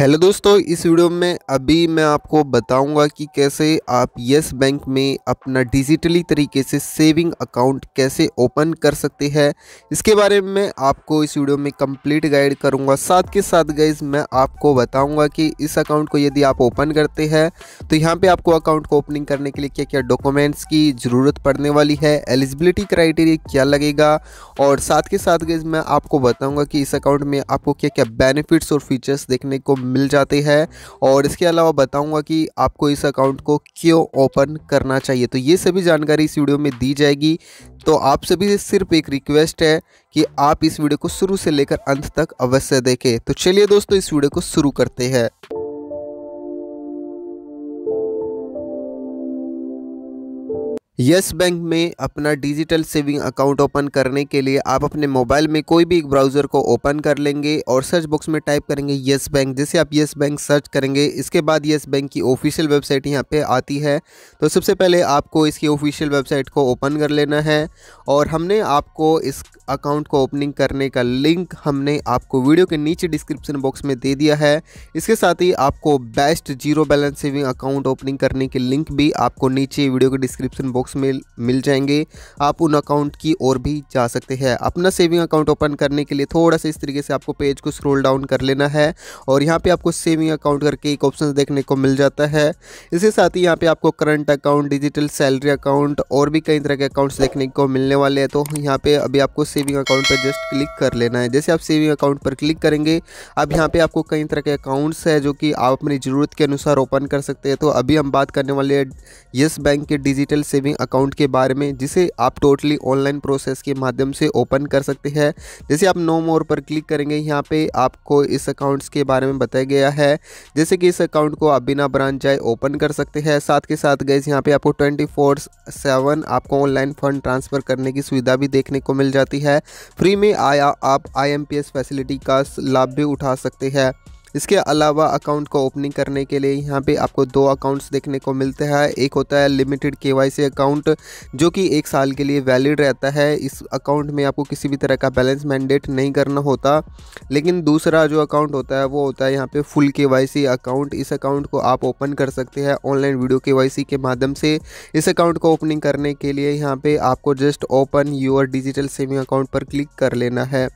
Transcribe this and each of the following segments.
hello दोस्तों इस video में अभी मैं आपको बताऊंगा कि कैसे आप यस बैंक में अपना डिजिटली तरीके से सेविंग अकाउंट कैसे ओपन कर सकते हैं इसके बारे में आपको इस वीडियो में कंप्लीट गाइड करूंगा साथ के साथ गाइज मैं आपको बताऊंगा कि इस अकाउंट को यदि आप ओपन करते हैं तो यहाँ पे आपको अकाउंट को ओपनिंग करने के लिए क्या क्या डॉक्यूमेंट्स की ज़रूरत पड़ने वाली है एलिजिबिलिटी क्राइटेरिया क्या लगेगा और साथ के साथ गाइज मैं आपको बताऊँगा कि इस अकाउंट में आपको क्या क्या बेनिफिट्स और फीचर्स देखने को मिल जाते हैं और इसके अलावा बताऊँगा कि आपको इस अकाउंट को क्यों ओपन करना चाहिए तो ये सभी जानकारी इस वीडियो में दी जाएगी तो आप सभी से सिर्फ एक रिक्वेस्ट है कि आप इस वीडियो को शुरू से लेकर अंत तक अवश्य देखें तो चलिए दोस्तों इस वीडियो को शुरू करते हैं यस बैंक में अपना डिजिटल सेविंग अकाउंट ओपन करने के लिए आप अपने मोबाइल में कोई भी एक ब्राउज़र को ओपन कर लेंगे और सर्च बॉक्स में टाइप करेंगे यस बैंक जैसे आप यस बैंक सर्च करेंगे इसके बाद यस बैंक की ऑफिशियल वेबसाइट यहाँ पे आती है तो सबसे पहले आपको इसकी ऑफिशियल वेबसाइट को ओपन कर लेना है और हमने आपको इस अकाउंट को ओपनिंग करने का लिंक हमने आपको वीडियो के नीचे डिस्क्रिप्शन बॉक्स में दे दिया है इसके साथ ही आपको best zero balance saving account opening करने के लिंक भी आपको नीचे वीडियो के डिस्क्रिप्शन बॉक्स बॉक्स में मिल जाएंगे आप उन अकाउंट की ओर भी जा सकते हैं अपना सेविंग अकाउंट ओपन करने के लिए थोड़ा सा इस तरीके से आपको पेज को स्क्रोल डाउन कर लेना है और यहाँ पर आपको सेविंग अकाउंट करके एक ऑप्शन देखने को मिल जाता है इसके साथ ही यहाँ पर आपको current account digital salary account और भी कई तरह के अकाउंट्स देखने को मिलने वाले हैं तो यहाँ पर अभी आपको सेविंग अकाउंट पर जस्ट क्लिक कर लेना है जैसे आप सेविंग अकाउंट पर क्लिक करेंगे अब यहाँ पे आपको कई तरह के अकाउंट्स है जो कि आप अपनी ज़रूरत के अनुसार ओपन कर सकते हैं तो अभी हम बात करने वाले हैं येस बैंक के डिजिटल सेविंग अपने अकाउंट के बारे में जिसे आप टोटली ऑनलाइन प्रोसेस के माध्यम से ओपन कर सकते हैं जैसे आप नो मोर पर क्लिक करेंगे यहाँ पे आपको इस अकाउंट्स के बारे में बताया गया है जैसे कि इस अकाउंट को आप बिना ब्रांच जाए ओपन कर सकते हैं साथ के साथ गए यहाँ पर आपको ट्वेंटी फोर सेवन आपको ऑनलाइन फंड ट्रांसफ़र करने की सुविधा भी देखने को मिल जाती है फ्री में आया आप आई फैसिलिटी का लाभ भी उठा सकते हैं इसके अलावा अकाउंट को ओपनिंग करने के लिए यहाँ पे आपको दो अकाउंट्स देखने को मिलते हैं एक होता है लिमिटेड केवाईसी अकाउंट जो कि एक साल के लिए वैलिड रहता है इस अकाउंट में आपको किसी भी तरह का बैलेंस मैंडेट नहीं करना होता लेकिन दूसरा जो अकाउंट होता है वो होता है यहाँ पे फुल के अकाउंट इस अकाउंट को आप ओपन कर सकते हैं ऑनलाइन वीडियो के के माध्यम से इस अकाउंट को ओपनिंग करने के लिए यहाँ पर आपको just open your digital saving account पर क्लिक कर लेना है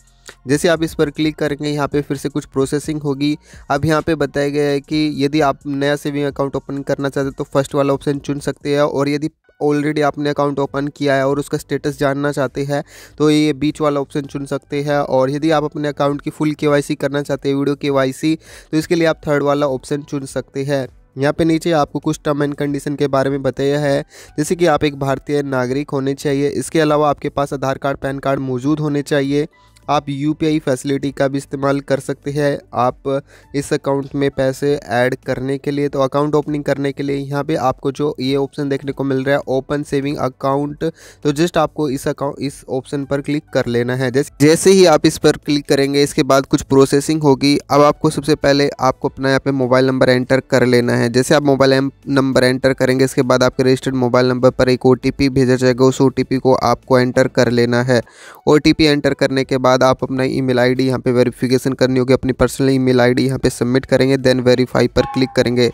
जैसे आप इस पर क्लिक करेंगे यहाँ पे फिर से कुछ प्रोसेसिंग होगी अब यहाँ पे बताया गया है कि यदि आप नया सेविंग अकाउंट ओपन करना चाहते हैं तो फर्स्ट वाला ऑप्शन चुन सकते हैं और यदि ऑलरेडी आपने अकाउंट ओपन किया है और उसका स्टेटस जानना चाहते हैं तो ये बीच वाला ऑप्शन चुन सकते हैं और यदि आप अपने अकाउंट की फुल के करना चाहते हैं वीडियो के तो इसके लिए आप थर्ड वाला ऑप्शन चुन सकते हैं यहाँ पे नीचे आपको कुछ टर्म एंड कंडीशन के बारे में बताया है जैसे कि आप एक भारतीय नागरिक होने चाहिए इसके अलावा आपके पास आधार कार्ड पैन कार्ड मौजूद होने चाहिए आप यू फैसिलिटी का भी इस्तेमाल कर सकते हैं आप इस अकाउंट में पैसे ऐड करने के लिए तो अकाउंट ओपनिंग करने के लिए यहाँ पे आपको जो ये ऑप्शन देखने को मिल रहा है ओपन सेविंग अकाउंट तो जस्ट आपको इस अकाउंट इस ऑप्शन पर क्लिक कर लेना है जैसे जैसे ही आप इस पर क्लिक करेंगे इसके बाद कुछ प्रोसेसिंग होगी अब आपको सबसे पहले आपको अपना यहाँ पर मोबाइल नंबर एंटर कर लेना है जैसे आप मोबाइल नंबर एंटर करेंगे इसके बाद आपके रजिस्टर्ड मोबाइल नंबर पर एक ओ भेजा जाएगा उस ओ को आपको एंटर कर लेना है ओ एंटर करने के बाद बाद आप अपना ईमेल आईडी यहाँ पे वेरिफिकेशन करनी होगी अपनी पर्सनल ईमेल आईडी यहाँ पे सबमिट करेंगे देन वेरीफाई पर क्लिक करेंगे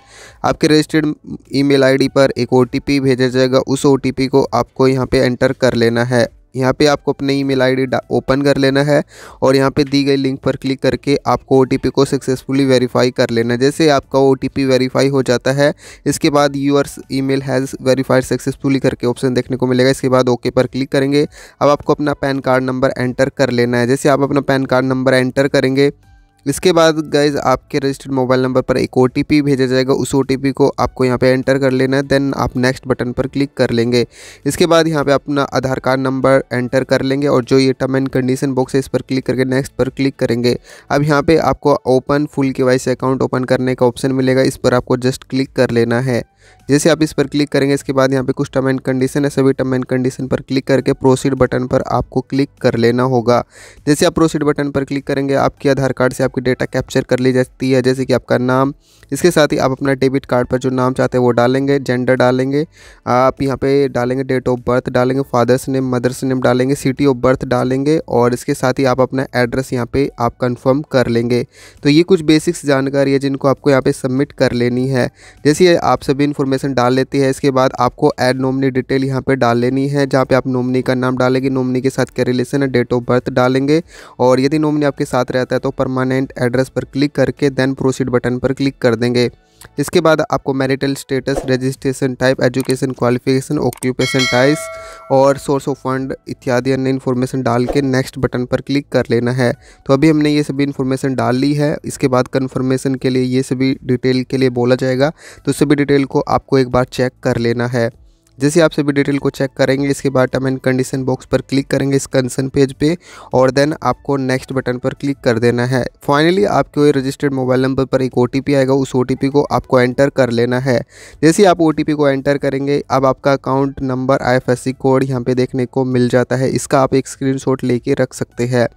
आपके रजिस्टर्ड ईमेल आईडी पर एक ओटीपी भेजा जाएगा उस ओटीपी को आपको यहाँ पे एंटर कर लेना है यहाँ पे आपको अपने ईमेल आईडी ओपन कर लेना है और यहाँ पे दी गई लिंक पर क्लिक करके आपको ओ को सक्सेसफुली वेरीफाई कर लेना है जैसे आपका ओ वेरीफाई हो जाता है इसके बाद e email has verified successfully करके ऑप्शन देखने को मिलेगा इसके बाद ओके पर क्लिक करेंगे अब आपको अपना पैन कार्ड नंबर एंटर कर लेना है जैसे आप अपना पैन कार्ड नंबर एंटर करेंगे इसके बाद गाइज आपके रजिस्टर्ड मोबाइल नंबर पर एक ओ भेजा जाएगा उस ओ को आपको यहाँ पे एंटर कर लेना है देन आप नेक्स्ट बटन पर क्लिक कर लेंगे इसके बाद यहाँ पे अपना आधार कार्ड नंबर एंटर कर लेंगे और जो ये टर्म एंड कंडीशन बॉक्स है इस पर क्लिक करके नेक्स्ट पर क्लिक करेंगे अब यहाँ पर आपको ओपन फुल के अकाउंट ओपन करने का ऑप्शन मिलेगा इस पर आपको जस्ट क्लिक कर लेना है जैसे आप इस पर क्लिक करेंगे इसके बाद यहाँ पे कुछ टर्म एंड कंडीशन है सभी टर्म एंड कंडीशन पर क्लिक करके प्रोसीड बटन पर आपको क्लिक कर लेना होगा जैसे आप प्रोसीड बटन पर क्लिक करेंगे आपके आधार कार्ड से आपकी डेटा कैप्चर कर ली जाती है जैसे कि आपका नाम इसके साथ ही आप अपना डेबिट कार्ड पर जो नाम चाहते हैं वो डालेंगे जेंडर डालेंगे आप यहाँ पर डालेंगे डेट ऑफ बर्थ डालेंगे फादर्स नेम मदर्स नेम डालेंगे सिटी ऑफ बर्थ डालेंगे और इसके साथ ही आप अपना एड्रेस यहाँ पर आप कन्फर्म कर लेंगे तो ये कुछ बेसिक्स जानकारी है जिनको आपको यहाँ पर सबमिट कर लेनी है जैसे आप सभी इन्फॉर्मेशन डाल लेती है इसके बाद आपको एड नोमनी डिटेल यहाँ पर डाल लेनी है जहाँ पर आप नोमनी का नाम डालेंगे नोमनी के साथ क्या रिलेशन है डेट ऑफ बर्थ डालेंगे और यदि नोमनी आपके साथ रहता है तो परमानेंट एड्रेस पर क्लिक करके देन प्रोसीड बटन पर क्लिक कर देंगे इसके बाद आपको marital status registration type education qualification occupation types और सोर्स ऑफ फंड इत्यादि अन्य इन्फॉर्मेशन डाल के नेक्स्ट बटन पर क्लिक कर लेना है तो अभी हमने ये सभी इन्फॉर्मेशन डाल ली है इसके बाद कन्फर्मेशन के लिए ये सभी डिटेल के लिए बोला जाएगा तो सभी डिटेल को आपको एक बार चेक कर लेना है जैसे आप सभी डिटेल को चेक करेंगे इसके बाद टर्म एंड कंडीशन बॉक्स पर क्लिक करेंगे इस कंसर्न पेज पे और देन आपको नेक्स्ट बटन पर क्लिक कर देना है फाइनली आपके रजिस्टर्ड मोबाइल नंबर पर एक ओ आएगा उस ओ को आपको एंटर कर लेना है जैसे आप ओ को एंटर करेंगे अब आपका अकाउंट नंबर आई कोड यहाँ पर देखने को मिल जाता है इसका आप एक स्क्रीन लेके रख सकते हैं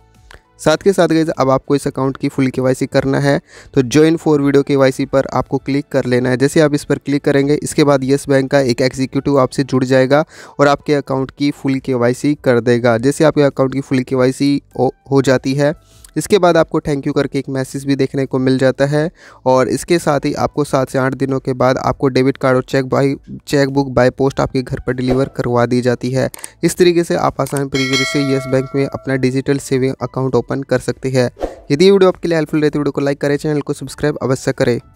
साथ के साथ गई अब आपको इस अकाउंट की फुल के करना है तो ज्वाइन फोर वीडियो के पर आपको क्लिक कर लेना है जैसे आप इस पर क्लिक करेंगे इसके बाद येस बैंक का एक एग्जीक्यूटिव आपसे जुड़ जाएगा और आपके अकाउंट की फुल के कर देगा जैसे आपके अकाउंट की फुल के हो जाती है इसके बाद आपको थैंक यू करके एक मैसेज भी देखने को मिल जाता है और इसके साथ ही आपको सात से आठ दिनों के बाद आपको डेबिट कार्ड और cheque by cheque book by post आपके घर पर डिलीवर करवा दी जाती है इस तरीके से आप आसान तरीके से येस बैंक में अपना डिजिटल सेविंग अकाउंट ओपन कर सकते हैं यदि वीडियो आपके लिए हेल्पफुल रहती है वीडियो को लाइक करें चैनल को सब्सक्राइब अवश्य करें